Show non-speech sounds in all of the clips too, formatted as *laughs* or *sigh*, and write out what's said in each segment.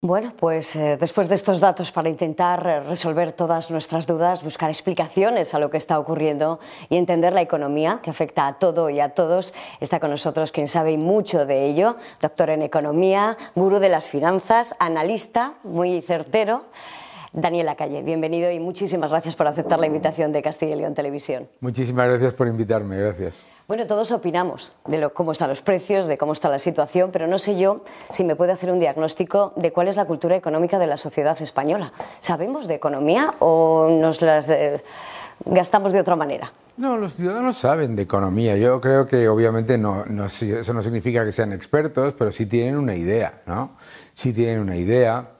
Bueno, pues eh, después de estos datos para intentar eh, resolver todas nuestras dudas, buscar explicaciones a lo que está ocurriendo y entender la economía que afecta a todo y a todos, está con nosotros quien sabe mucho de ello, doctor en economía, gurú de las finanzas, analista, muy certero. Daniel Calle, bienvenido y muchísimas gracias por aceptar la invitación de Castilla y León Televisión. Muchísimas gracias por invitarme, gracias. Bueno, todos opinamos de cómo están los precios, de cómo está la situación, pero no sé yo si me puede hacer un diagnóstico de cuál es la cultura económica de la sociedad española. ¿Sabemos de economía o nos las eh, gastamos de otra manera? No, los ciudadanos saben de economía. Yo creo que obviamente no, eso no significa que sean expertos, pero sí tienen una idea, ¿no? Sí tienen una idea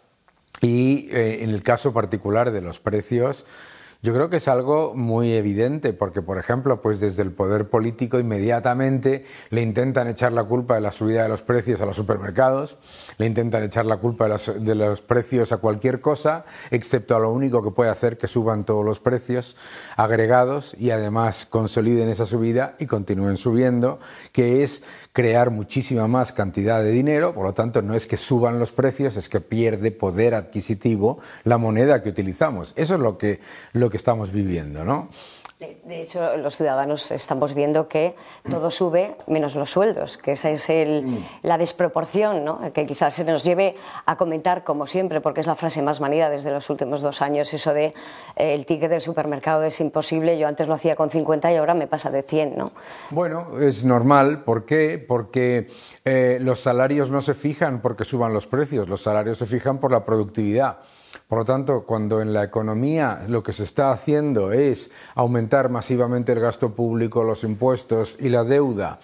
y eh, en el caso particular de los precios, yo creo que es algo muy evidente, porque, por ejemplo, pues desde el poder político inmediatamente le intentan echar la culpa de la subida de los precios a los supermercados, le intentan echar la culpa de los, precios a cualquier cosa, excepto a lo único que puede hacer que suban todos los precios agregados y además consoliden esa subida y continúen subiendo, que es crear muchísima más cantidad de dinero, por lo tanto no es que suban los precios, es que pierde poder adquisitivo la moneda que utilizamos. Eso es lo que que estamos viviendo, ¿no? De hecho, los ciudadanos estamos viendo que todo sube menos los sueldos, que esa es mm. la desproporción, que quizás se nos lleve a comentar, como siempre, porque es la frase más manida desde los últimos dos años, eso de eh, el ticket del supermercado es imposible, yo antes lo hacía con 50 y ahora me pasa de 100. ¿no? Bueno, es normal, ¿por qué? Porque eh, los salarios no se fijan porque suban los precios, los salarios se fijan por la productividad. Por lo tanto, cuando en la economía lo que se está haciendo es aumentar masivamente el gasto público, los impuestos y la deuda,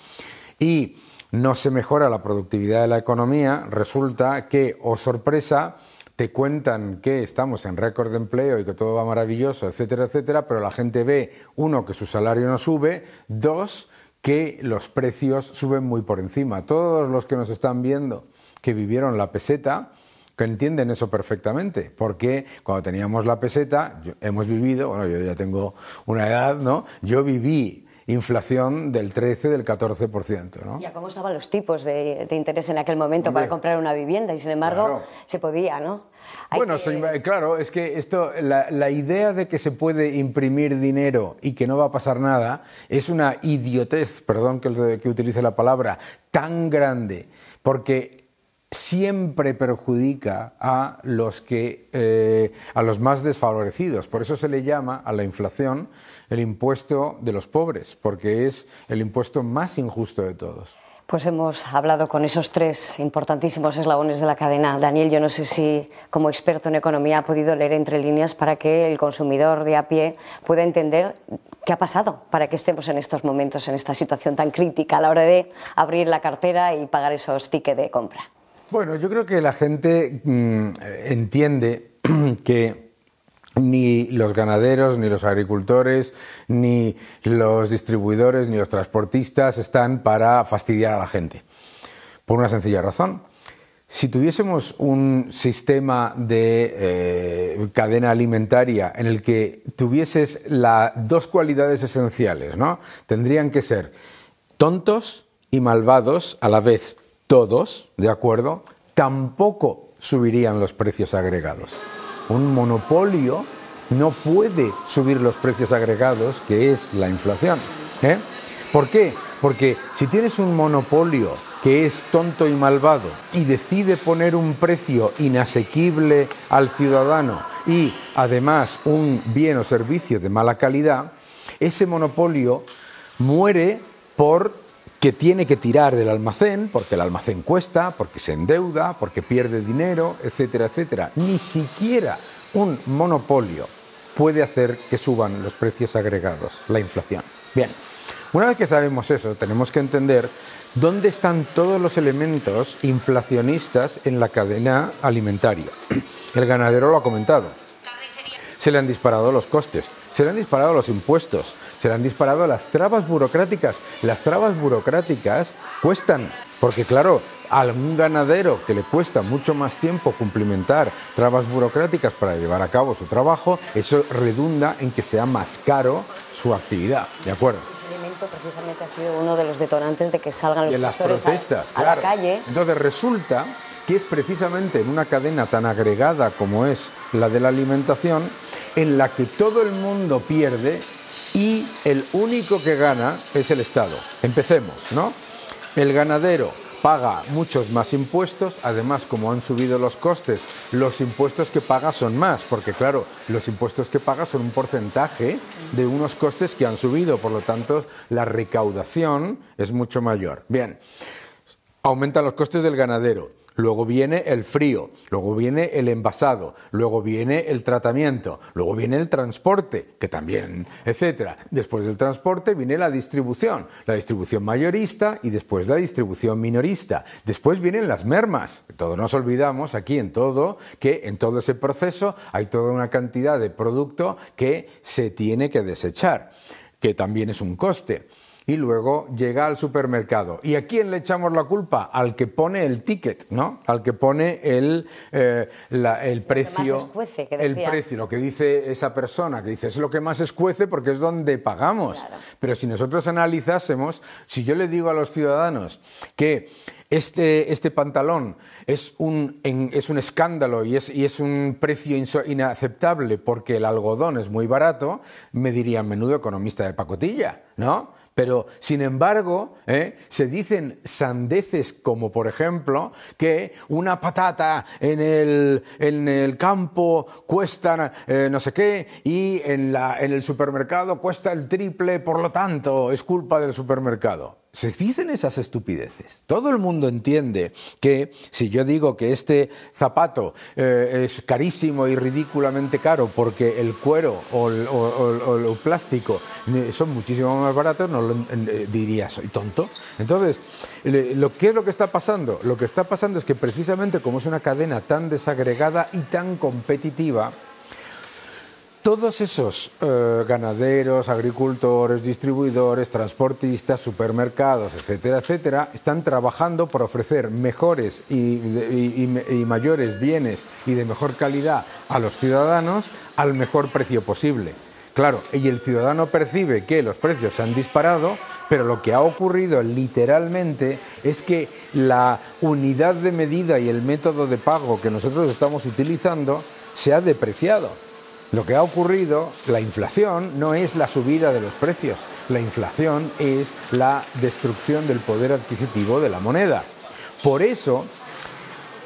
y no se mejora la productividad de la economía, resulta que, o sorpresa, te cuentan que estamos en récord de empleo y que todo va maravilloso, etcétera, etcétera, pero la gente ve, uno, que su salario no sube, dos, que los precios suben muy por encima. Todos los que nos están viendo que vivieron la peseta, que entienden eso perfectamente, porque cuando teníamos la peseta, hemos vivido, bueno, yo ya tengo una edad, ¿no? Yo viví inflación del 13, del 14%. ¿no? Ya, ¿cómo estaban los tipos de, interés en aquel momento para comprar una vivienda? Y sin embargo, se podía, ¿no? bueno, claro, es que esto, la, idea de que se puede imprimir dinero y que no va a pasar nada es una idiotez, perdón que, que utilice la palabra, tan grande, porque siempre perjudica a los, que, eh, a los más desfavorecidos. Por eso se le llama a la inflación el impuesto de los pobres, porque es el impuesto más injusto de todos. Pues hemos hablado con esos tres importantísimos eslabones de la cadena. Daniel, yo no sé si como experto en economía ha podido leer entre líneas para que el consumidor de a pie pueda entender qué ha pasado para que estemos en estos momentos, en esta situación tan crítica a la hora de abrir la cartera y pagar esos tickets de compra. Bueno, yo creo que la gente mm, entiende *clears throat* que ni los ganaderos, ni los agricultores, ni los distribuidores, ni los transportistas están para fastidiar a la gente. Por una sencilla razón. Si tuviésemos un sistema de eh, cadena alimentaria en el que tuvieses las dos cualidades esenciales, ¿no? Tendrían que ser tontos y malvados a la vez todos, ¿de acuerdo? Tampoco subirían los precios agregados. Un monopolio no puede subir los precios agregados, que es la inflación. ¿eh? ¿Por qué? Porque si tienes un monopolio que es tonto y malvado y decide poner un precio inasequible al ciudadano y además un bien o servicio de mala calidad, ese monopolio muere por que tiene que tirar del almacén, porque el almacén cuesta, porque se endeuda, porque pierde dinero, etcétera, etcétera. Ni siquiera un monopolio puede hacer que suban los precios agregados, la inflación. Bien, una vez que sabemos eso, tenemos que entender dónde están todos los elementos inflacionistas en la cadena alimentaria. *clears throat* El ganadero lo ha comentado se le han disparado los costes, se le han disparado los impuestos, se le han disparado las trabas burocráticas. Las trabas burocráticas cuestan, porque claro, a algún ganadero que le cuesta mucho más tiempo cumplimentar trabas burocráticas para llevar a cabo su trabajo, eso redunda en que sea más caro su actividad, ¿de acuerdo? Ese elemento precisamente ha sido uno de los detonantes de que salgan las protestas a, a la calle. Entonces resulta que es precisamente en una cadena tan agregada como es la de la alimentación en la que todo el mundo pierde y el único que gana es el Estado. Empecemos, ¿no? El ganadero paga muchos más impuestos, además como han subido los costes, los impuestos que paga son más, porque claro, los impuestos que paga son un porcentaje de unos costes que han subido, por lo tanto la recaudación es mucho mayor. Bien, aumentan los costes del ganadero luego viene el frío, luego viene el envasado, luego viene el tratamiento, luego viene el transporte, que también, etcétera. Después del transporte viene la distribución, la distribución mayorista y después la distribución minorista. Después vienen las mermas. Todos nos olvidamos aquí en todo que en todo ese proceso hay toda una cantidad de producto que se tiene que desechar, que también es un coste y luego llega al supermercado. ¿Y a quién le echamos la culpa? Al que pone el ticket, ¿no? Al que pone el, eh, la, el precio. Escuece, el precio, lo que dice esa persona, que dice es lo que más escuece porque es donde pagamos. Pero si nosotros analizásemos, si yo le digo a los ciudadanos que este, este, pantalón es un, es un escándalo y es, y es, un precio inaceptable porque el algodón es muy barato, me a menudo economista de pacotilla, ¿no? Pero, sin embargo, ¿eh? se dicen sandeces como, por ejemplo, que una patata en el, campo cuesta eh, no sé qué y en, la, en el supermercado cuesta el triple, por lo tanto, es culpa del supermercado se dicen esas estupideces. Todo el mundo entiende que si yo digo que este zapato eh, es carísimo y ridículamente caro porque el cuero o el, plástico eh, son muchísimo más baratos, no eh, diría, soy tonto. Entonces, ¿qué es lo que está pasando? Lo que está pasando es que precisamente como es una cadena tan desagregada y tan competitiva, todos esos eh, ganaderos, agricultores, distribuidores, transportistas, supermercados, etcétera, etcétera, están trabajando por ofrecer mejores y, y, mayores bienes y de mejor calidad a los ciudadanos al mejor precio posible. Claro, y el ciudadano percibe que los precios se han disparado, pero lo que ha ocurrido literalmente es que la unidad de medida y el método de pago que nosotros estamos utilizando se ha depreciado. Lo que ha ocurrido, la inflación no es la subida de los precios, la inflación es la destrucción del poder adquisitivo de la moneda. Por eso,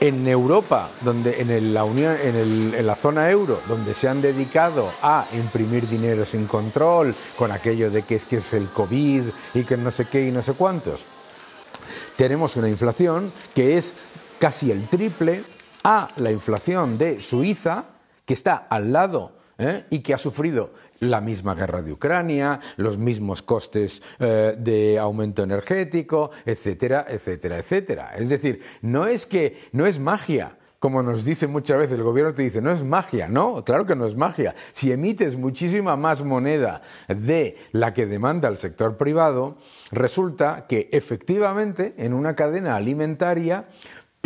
en Europa, donde en, la, la zona euro, donde se han dedicado a imprimir dinero sin control, con aquello de que es que es el COVID y que no sé qué y no sé cuántos, tenemos una inflación que es casi el triple a la inflación de Suiza, que está al lado ¿eh? y que ha sufrido la misma guerra de Ucrania, los mismos costes eh, de aumento energético, etcétera, etcétera, etcétera. Es decir, no es que no es magia. Como nos dice muchas veces, el gobierno te dice, no es magia, ¿no? Claro que no es magia. Si emites muchísima más moneda de la que demanda el sector privado, resulta que efectivamente en una cadena alimentaria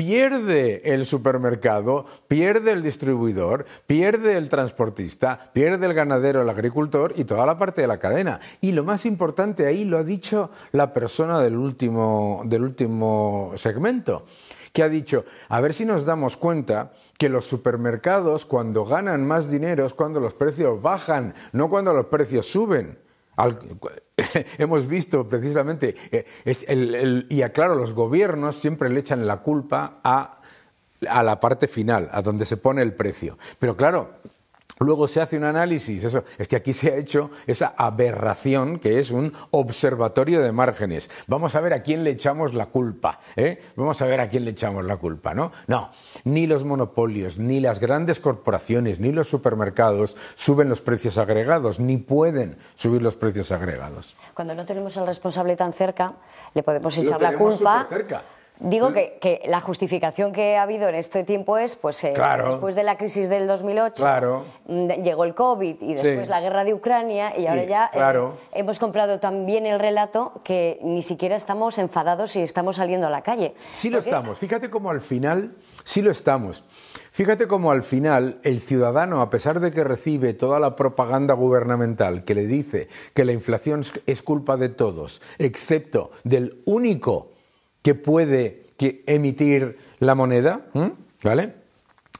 pierde el supermercado, pierde el distribuidor, pierde el transportista, pierde el ganadero, el agricultor y toda la parte de la cadena. Y lo más importante ahí lo ha dicho la persona del último, del último segmento que ha dicho, a ver si nos damos cuenta que los supermercados cuando ganan más dinero es cuando los precios bajan, no cuando los precios suben. *laughs* hemos visto precisamente, eh, y aclaro, los gobiernos siempre le echan la culpa a, a la parte final, a donde se pone el precio. Pero claro, Luego se hace un análisis, eso, es que aquí se ha hecho esa aberración que es un observatorio de márgenes. Vamos a ver a quién le echamos la culpa, ¿eh? Vamos a ver a quién le echamos la culpa, ¿no? No, ni los monopolios, ni las grandes corporaciones, ni los supermercados suben los precios agregados, ni pueden subir los precios agregados. Cuando no tenemos al responsable tan cerca, le podemos echar la culpa. Digo que, la justificación que ha habido en este tiempo es, pues, eh, después de la crisis del 2008, mm, llegó el COVID y después la guerra de Ucrania y ahora ya eh, hemos comprado también el relato que ni siquiera estamos enfadados y estamos saliendo a la calle. Sí lo estamos, fíjate cómo al final, sí lo estamos. Fíjate cómo al final el ciudadano, a pesar de que recibe toda la propaganda gubernamental que le dice que la inflación es culpa de todos, excepto del único que puede que emitir la moneda, ¿vale?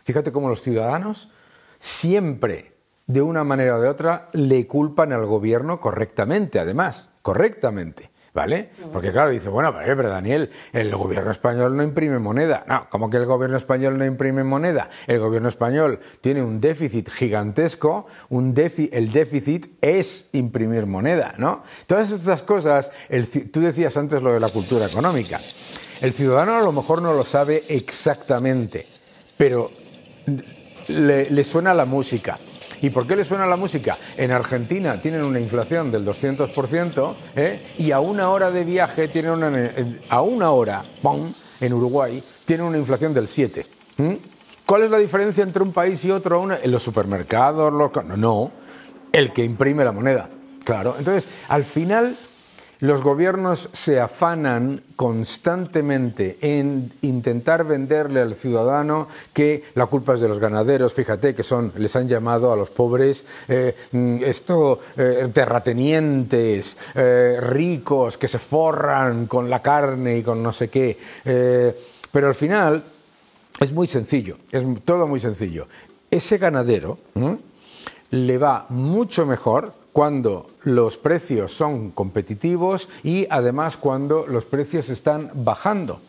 Fíjate cómo los ciudadanos siempre, de una manera o de otra, le culpan al gobierno correctamente, además, correctamente. ¿Vale? Porque claro, dice, bueno, pero Daniel, el gobierno español no imprime moneda. No, ¿cómo que el gobierno español no imprime moneda? El gobierno español tiene un déficit gigantesco, un el déficit es imprimir moneda, ¿no? Todas estas cosas, el, tú decías antes lo de la cultura económica. El ciudadano a lo mejor no lo sabe exactamente, pero le suena la música, ¿Y por qué le suena la música? En Argentina tienen una inflación del 200% ¿eh? y a una hora de viaje tienen una... A una hora, en Uruguay, tienen una inflación del 7%. ¿Cuál es la diferencia entre un país y otro? en los supermercados, los... No, no, el que imprime la moneda. Claro, entonces, al final los gobiernos se afanan constantemente en intentar venderle al ciudadano que la culpa es de los ganaderos, fíjate que son, les han llamado a los pobres eh, mm, esto eh, terratenientes, eh, ricos, que se forran con la carne y con no sé qué. pero al final es muy sencillo, es todo muy sencillo. Ese ganadero le va mucho mejor cuando los precios son competitivos y además cuando los precios están bajando.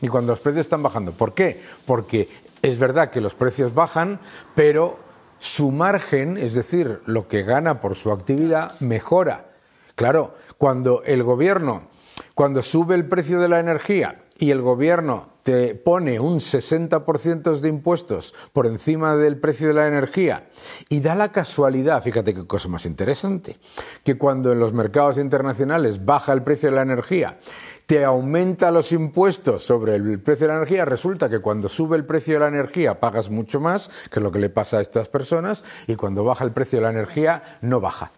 Y cuando los precios están bajando. ¿Por qué? Porque es verdad que los precios bajan, pero su margen, es decir, lo que gana por su actividad, mejora. Claro, cuando el gobierno, cuando sube el precio de la energía y el gobierno te pone un 60% de impuestos por encima del precio de la energía y da la casualidad, fíjate qué cosa más interesante, que cuando en los mercados internacionales baja el precio de la energía, te aumenta los impuestos sobre el precio de la energía, resulta que cuando sube el precio de la energía pagas mucho más, que lo que le pasa a estas personas, y cuando baja el precio de la energía no baja,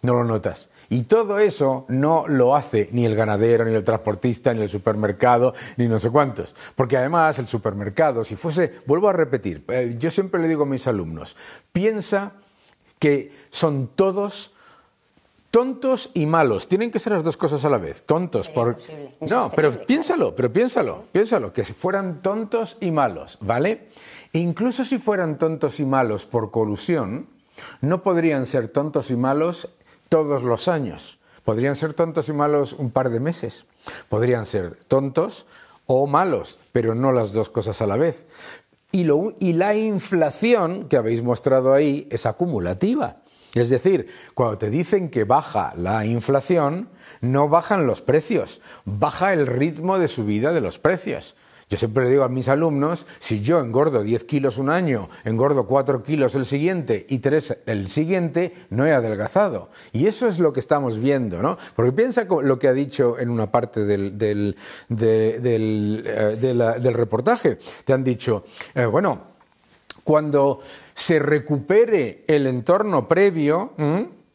no lo notas. Y todo eso no lo hace ni el ganadero, ni el transportista, ni el supermercado, ni no sé cuántos. Porque además el supermercado, si fuese, vuelvo a repetir, eh, yo siempre le digo a mis alumnos, piensa que son todos tontos y malos. Tienen que ser las dos cosas a la vez. Tontos por... No, pero piénsalo, pero piénsalo, piénsalo, que si fueran tontos y malos, ¿vale? E incluso si fueran tontos y malos por colusión, no podrían ser tontos y malos todos los años. Podrían ser tontos y malos un par de meses. Podrían ser tontos o malos, pero no las dos cosas a la vez. Y, y la inflación que habéis mostrado ahí es acumulativa. Es decir, cuando te dicen que baja la inflación, no bajan los precios, baja el ritmo de subida de los precios. Yo siempre le digo a mis alumnos, si yo engordo 10 kilos un año, engordo 4 kilos el siguiente y 3 el siguiente, no he adelgazado. Y eso es lo que estamos viendo, ¿no? Porque piensa lo que ha dicho en una parte del, eh, reportaje. Te han dicho, eh, bueno, cuando se recupere el entorno previo,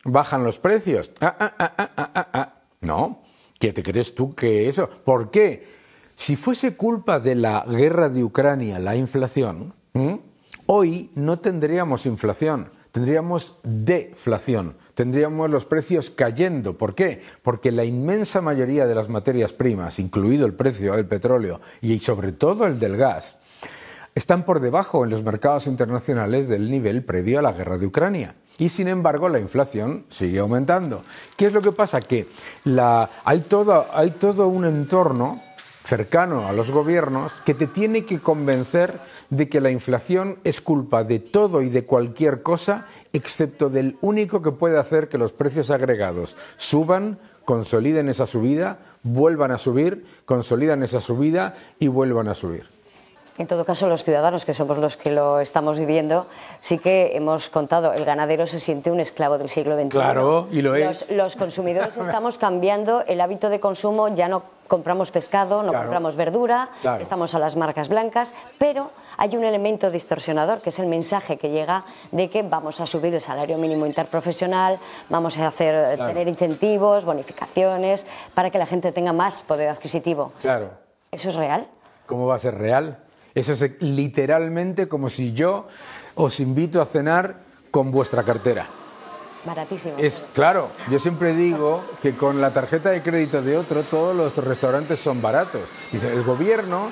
bajan los precios. Ah ah ah, ah, ah, ah, no, ¿qué te crees tú que eso? ¿Por qué? Si fuese culpa de la guerra de Ucrania la inflación, hoy no tendríamos inflación, tendríamos deflación, tendríamos los precios cayendo. ¿Por qué? Porque la inmensa mayoría de las materias primas, incluido el precio del petróleo y sobre todo el del gas, están por debajo en los mercados internacionales del nivel previo a la guerra de Ucrania. Y sin embargo, la inflación sigue aumentando. ¿Qué es lo que pasa? Que hay todo un entorno cercano a los gobiernos que te tiene que convencer de que la inflación es culpa de todo y de cualquier cosa, excepto del único que puede hacer que los precios agregados suban, consoliden esa subida, vuelvan a subir, consolidan esa subida y vuelvan a subir. En todo caso, los ciudadanos, que somos los que lo estamos viviendo, sí que hemos contado, el ganadero se siente un esclavo del siglo XXI. Claro, y lo es. Los consumidores *laughs* estamos cambiando el hábito de consumo, ya no compramos pescado, no compramos verdura, estamos a las marcas blancas, pero hay un elemento distorsionador que es el mensaje que llega de que vamos a subir el salario mínimo interprofesional, vamos a hacer eh, tener incentivos, bonificaciones, para que la gente tenga más poder adquisitivo. Claro. ¿Eso es real? ¿Cómo va a ser real? Eso es literalmente como si yo os invito a cenar con vuestra cartera. Es claro, yo siempre digo que con la tarjeta de crédito de otro todos los restaurantes son baratos. Dice, el gobierno,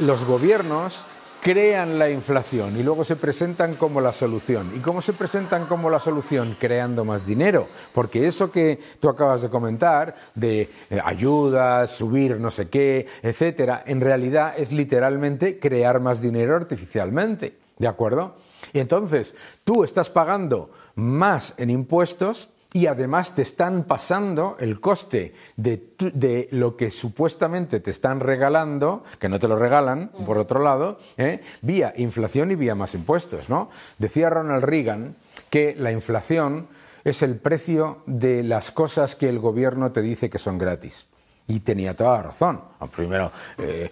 los gobiernos crean la inflación y luego se presentan como la solución. ¿Y cómo se presentan como la solución? Creando más dinero. Porque eso que tú acabas de comentar, de eh, ayudas, subir no sé qué, etcétera, en realidad es literalmente crear más dinero artificialmente. ¿De acuerdo? Y entonces tú estás pagando más en impuestos y además te están pasando el coste de, lo que supuestamente te están regalando, que no te lo regalan, mm. por otro lado, ¿eh? vía inflación y vía más impuestos. ¿no? Decía Ronald Reagan que la inflación es el precio de las cosas que el gobierno te dice que son gratis. Y tenía toda la razón. Primero, eh,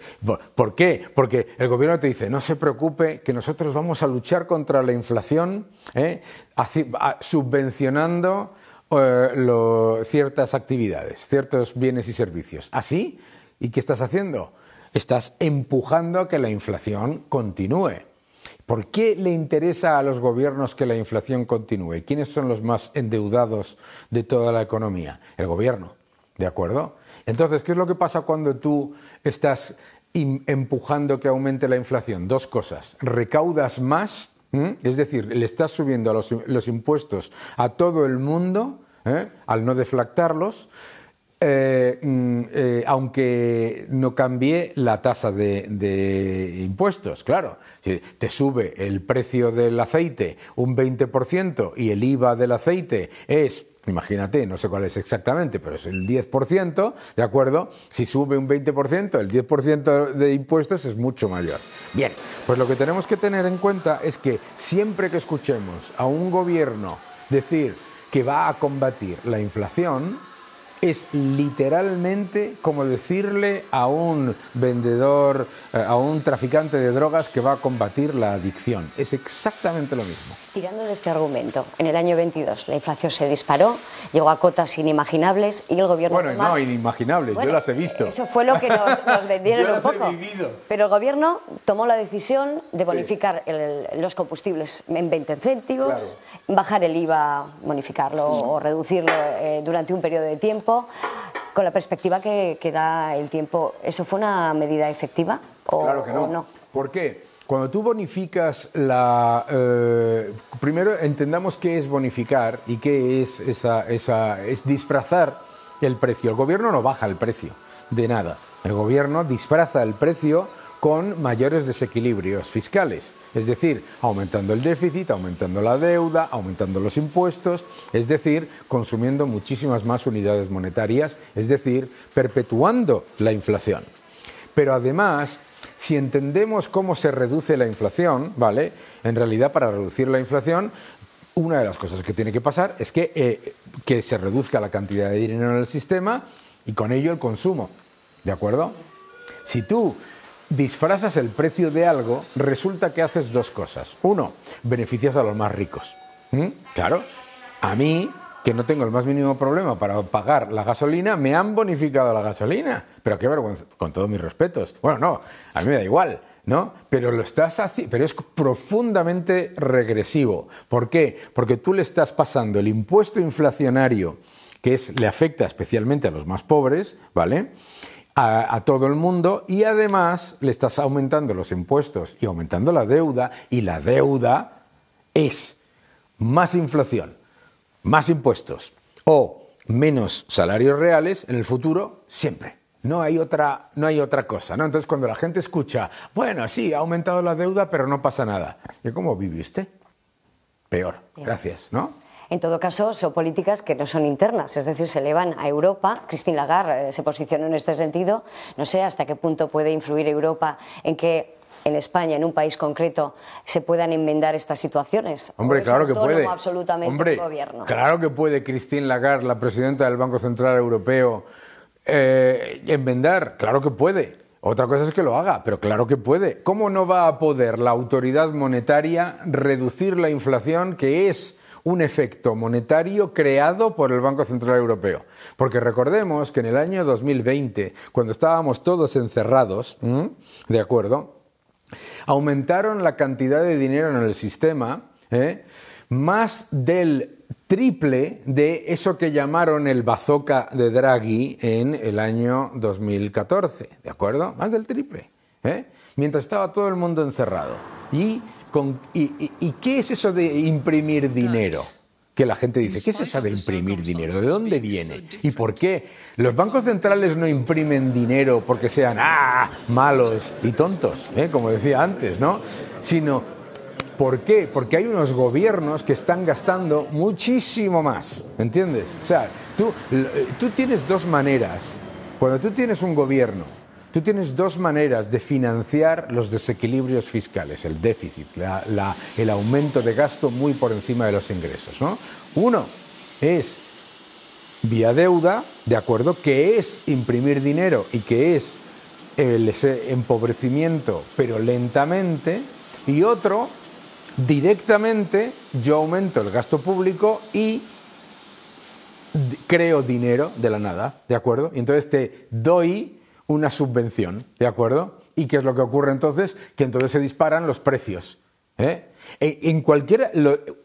¿por qué? Porque el gobierno te dice, no se preocupe, que nosotros vamos a luchar contra la inflación eh, subvencionando eh, ciertas actividades, ciertos bienes y servicios. ¿Así? ¿Y qué estás haciendo? Estás empujando a que la inflación continúe. ¿Por qué le interesa a los gobiernos que la inflación continúe? ¿Quiénes son los más endeudados de toda la economía? El gobierno, ¿de acuerdo? Entonces, ¿qué es lo que pasa cuando tú estás empujando que aumente la inflación? Dos cosas. Recaudas más, es decir, le estás subiendo a los, impuestos a todo el mundo ¿eh? al no deflactarlos. Eh, mm, eh, aunque no cambie la tasa de, impuestos, claro. te sube el precio del aceite un 20% y el IVA del aceite es imagínate, no sé cuál es exactamente, pero es el 10%, ¿de acuerdo? Si sube un 20%, el 10% de impuestos es mucho mayor. Bien, pues lo que tenemos que tener en cuenta es que siempre que escuchemos a un gobierno decir que va a combatir la inflación, es literalmente como decirle a un vendedor, eh, a un traficante de drogas que va a combatir la adicción. Es exactamente lo mismo. Tirando de este argumento, en el año 22 la inflación se disparó, llegó a cotas inimaginables y el gobierno... Bueno, no, inimaginables, yo las he visto. Eso fue lo que nos, *laughs* vendieron un poco. Pero el gobierno tomó la decisión de bonificar los combustibles en 20 céntimos, bajar el IVA, bonificarlo o reducirlo eh, durante un periodo de tiempo con la perspectiva que, da el tiempo. ¿Eso fue una medida efectiva o, claro que no. ¿Por qué? Cuando tú bonificas la... Eh, primero entendamos qué es bonificar y qué es esa, esa... es disfrazar el precio. El gobierno no baja el precio de nada. El gobierno disfraza el precio con mayores desequilibrios fiscales, es decir, aumentando el déficit, aumentando la deuda, aumentando los impuestos, es decir, consumiendo muchísimas más unidades monetarias, es decir, perpetuando la inflación. Pero además, si entendemos cómo se reduce la inflación, ¿vale? En realidad, para reducir la inflación, una de las cosas que tiene que pasar es que, eh, que se reduzca la cantidad de dinero en el sistema y con ello el consumo. ¿De acuerdo? Si tú disfrazas el precio de algo, resulta que haces dos cosas. Uno, beneficias a los más ricos. ¿Mm? Claro, a mí, que no tengo el más mínimo problema para pagar la gasolina, me han bonificado la gasolina. Pero qué vergüenza, con todos mis respetos. Bueno, no, a mí me da igual. ¿No? Pero lo estás pero es profundamente regresivo. ¿Por qué? Porque tú le estás pasando el impuesto inflacionario, que es, le afecta especialmente a los más pobres, ¿vale? a, todo el mundo y además le estás aumentando los impuestos y aumentando la deuda y la deuda es más inflación, más impuestos o menos salarios reales en el futuro siempre. No hay, otra, no hay otra cosa, ¿no? Entonces cuando la gente escucha, bueno, sí, ha aumentado la deuda, pero no pasa nada. ¿Y cómo viviste? Peor. Peor. Gracias, ¿no? En todo caso, son políticas que no son internas, es decir, se elevan a Europa. Christine Lagarde eh, se posicionó en este sentido. No sé hasta qué punto puede influir Europa en que en España, en un país concreto, se puedan enmendar estas situaciones? Hombre, claro que puede. absolutamente gobierno? Claro que puede Christine Lagarde, la presidenta del Banco Central Europeo, eh, enmendar. Claro que puede. Otra cosa es que lo haga, pero claro que puede. ¿Cómo no va a poder la autoridad monetaria reducir la inflación que es un efecto monetario creado por el Banco Central Europeo. Porque recordemos que en el año 2020, cuando estábamos todos encerrados, ¿de acuerdo? Aumentaron la cantidad de dinero en el sistema, ¿eh? más del triple de eso que llamaron el bazooka de Draghi en el año 2014, ¿de acuerdo? Más del triple, ¿eh? mientras estaba todo el mundo encerrado. Y y, qué es eso de imprimir dinero? Que la gente dice, ¿qué es eso de imprimir dinero? ¿De dónde viene? ¿Y por qué? Los bancos centrales no imprimen dinero porque sean ah, malos y tontos, ¿eh? como decía antes, ¿no? Sino, ¿por qué? Porque hay unos gobiernos que están gastando muchísimo más, ¿entiendes? O sea, tú, eh, tú tienes dos maneras. Cuando tú tienes un gobierno Tú tienes dos maneras de financiar los desequilibrios fiscales, el déficit, el aumento de gasto muy por encima de los ingresos. Uno es vía deuda, de acuerdo, que es imprimir dinero y que es el, empobrecimiento, pero lentamente, y otro, directamente, yo aumento el gasto público y creo dinero de la nada, ¿de acuerdo? Y entonces te doy una subvención, ¿de acuerdo? ¿Y qué es lo que ocurre entonces? Que entonces se disparan los precios. ¿eh? E, en, cualquiera,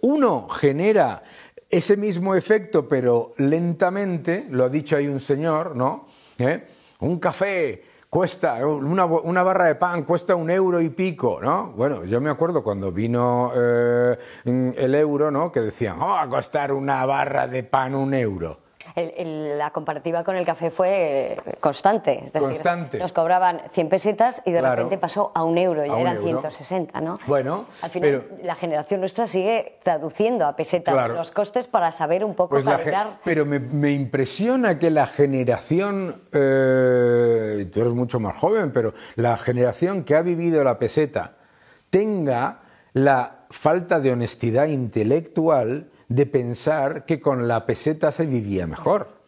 uno genera ese mismo efecto, pero lentamente, lo ha dicho ahí un señor, ¿no? ¿Eh? Un café cuesta, una, barra de pan cuesta un euro y pico, ¿no? Bueno, yo me acuerdo cuando vino eh, el euro, ¿no? Que decían, oh, va a costar una barra de pan un euro la comparativa con el café fue constante. Es decir, Nos cobraban 100 pesetas y de repente pasó a un euro, ya eran 160, ¿no? Bueno, al final la generación nuestra sigue traduciendo a pesetas los costes para saber un poco pues Pero me, impresiona que la generación, eh, tú eres mucho más joven, pero la generación que ha vivido la peseta tenga la falta de honestidad intelectual de pensar que con la peseta se vivía mejor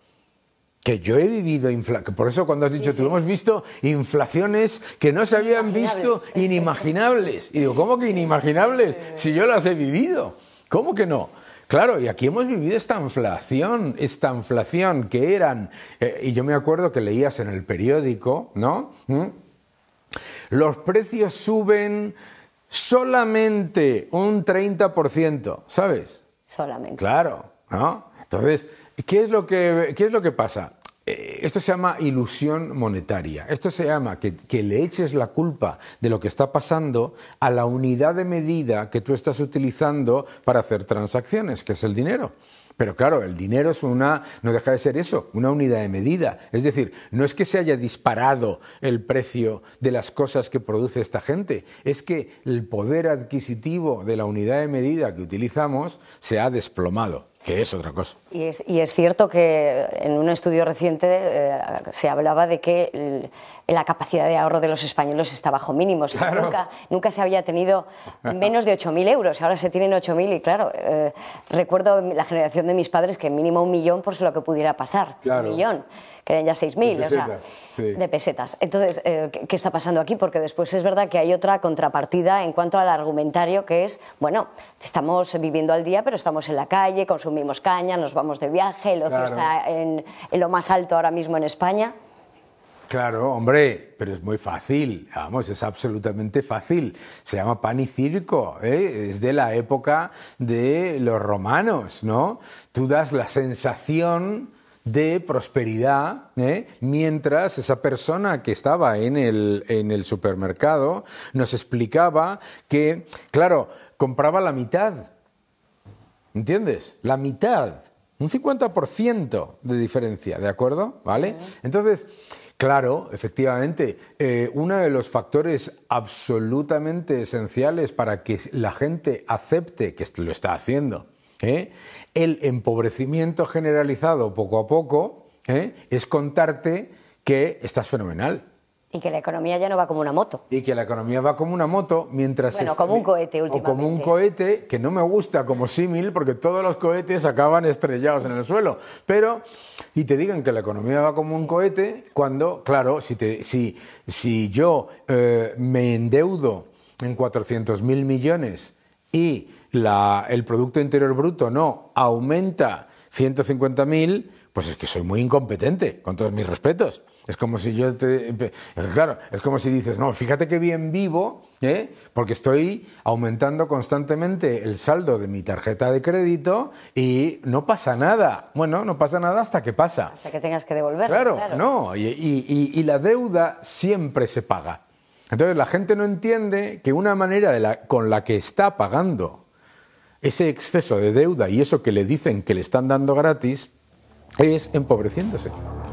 que yo he vivido inflación. Por eso cuando has dicho, tú hemos visto inflaciones que no se habían visto inimaginables. Y digo, ¿cómo que inimaginables? Si yo las he vivido. ¿Cómo que no? Claro, y aquí hemos vivido esta inflación, esta inflación que eran, eh, y yo me acuerdo que leías en el periódico, ¿no? ¿Mm? Los precios suben solamente un 30%, ¿sabes? Claro, ¿no? Entonces, ¿qué es lo que, qué es lo que pasa? Eh, esto se llama ilusión monetaria. Esto se llama que, que, le eches la culpa de lo que está pasando a la unidad de medida que tú estás utilizando para hacer transacciones, que es el dinero. Pero claro, el dinero es una, no deja de ser eso, una unidad de medida. Es decir, no es que se haya disparado el precio de las cosas que produce esta gente, es que el poder adquisitivo de la unidad de medida que utilizamos se ha desplomado que es otra cosa. Y es, y es, cierto que en un estudio reciente eh, se hablaba de que la capacidad de ahorro de los españoles está bajo mínimos. Nunca, nunca, se había tenido menos de 8.000 euros, ahora se tienen 8.000 y claro, eh, recuerdo la generación de mis padres que mínimo un millón por lo que pudiera pasar, un millón que eran ya 6.000, o de pesetas. Entonces, eh, ¿qué está pasando aquí? Porque después es verdad que hay otra contrapartida en cuanto al argumentario que es, bueno, estamos viviendo al día, pero estamos en la calle, consumimos caña, nos vamos de viaje, el ocio está en, lo más alto ahora mismo en España. Claro, hombre, pero es muy fácil, vamos, es absolutamente fácil. Se llama pan y circo, ¿eh? es de la época de los romanos, ¿no? Tú das la sensación de prosperidad, ¿eh? mientras esa persona que estaba en el, en el supermercado nos explicaba que, claro, compraba la mitad, ¿entiendes? La mitad, un 50% de diferencia, ¿de acuerdo? ¿Vale? Entonces Claro, efectivamente. Eh, uno de los factores absolutamente esenciales para que la gente acepte que lo está haciendo, ¿eh? el empobrecimiento generalizado poco a poco, ¿eh? es contarte que estás fenomenal y que la economía ya no va como una moto. Y que la economía va como una moto mientras... Bueno, como un cohete últimamente. O como un cohete, que no me gusta como símil, porque todos los cohetes acaban estrellados en el suelo. Pero, y te digan que la economía va como un cohete, cuando, claro, si, si, si yo eh, me endeudo en 400.000 millones y la, el Producto Interior Bruto no aumenta 150.000 pues es que soy muy incompetente, con todos mis respetos. Es como si yo te... Claro, es como si dices, no, fíjate que bien vivo, ¿eh? porque estoy aumentando constantemente el saldo de mi tarjeta de crédito y no pasa nada. Bueno, no pasa nada hasta que pasa. Hasta que tengas que devolver. Claro, no. Y, la deuda siempre se paga. Entonces la gente no entiende que una manera con la que está pagando ese exceso de deuda y eso que le dicen que le están dando gratis es empobreciéndose.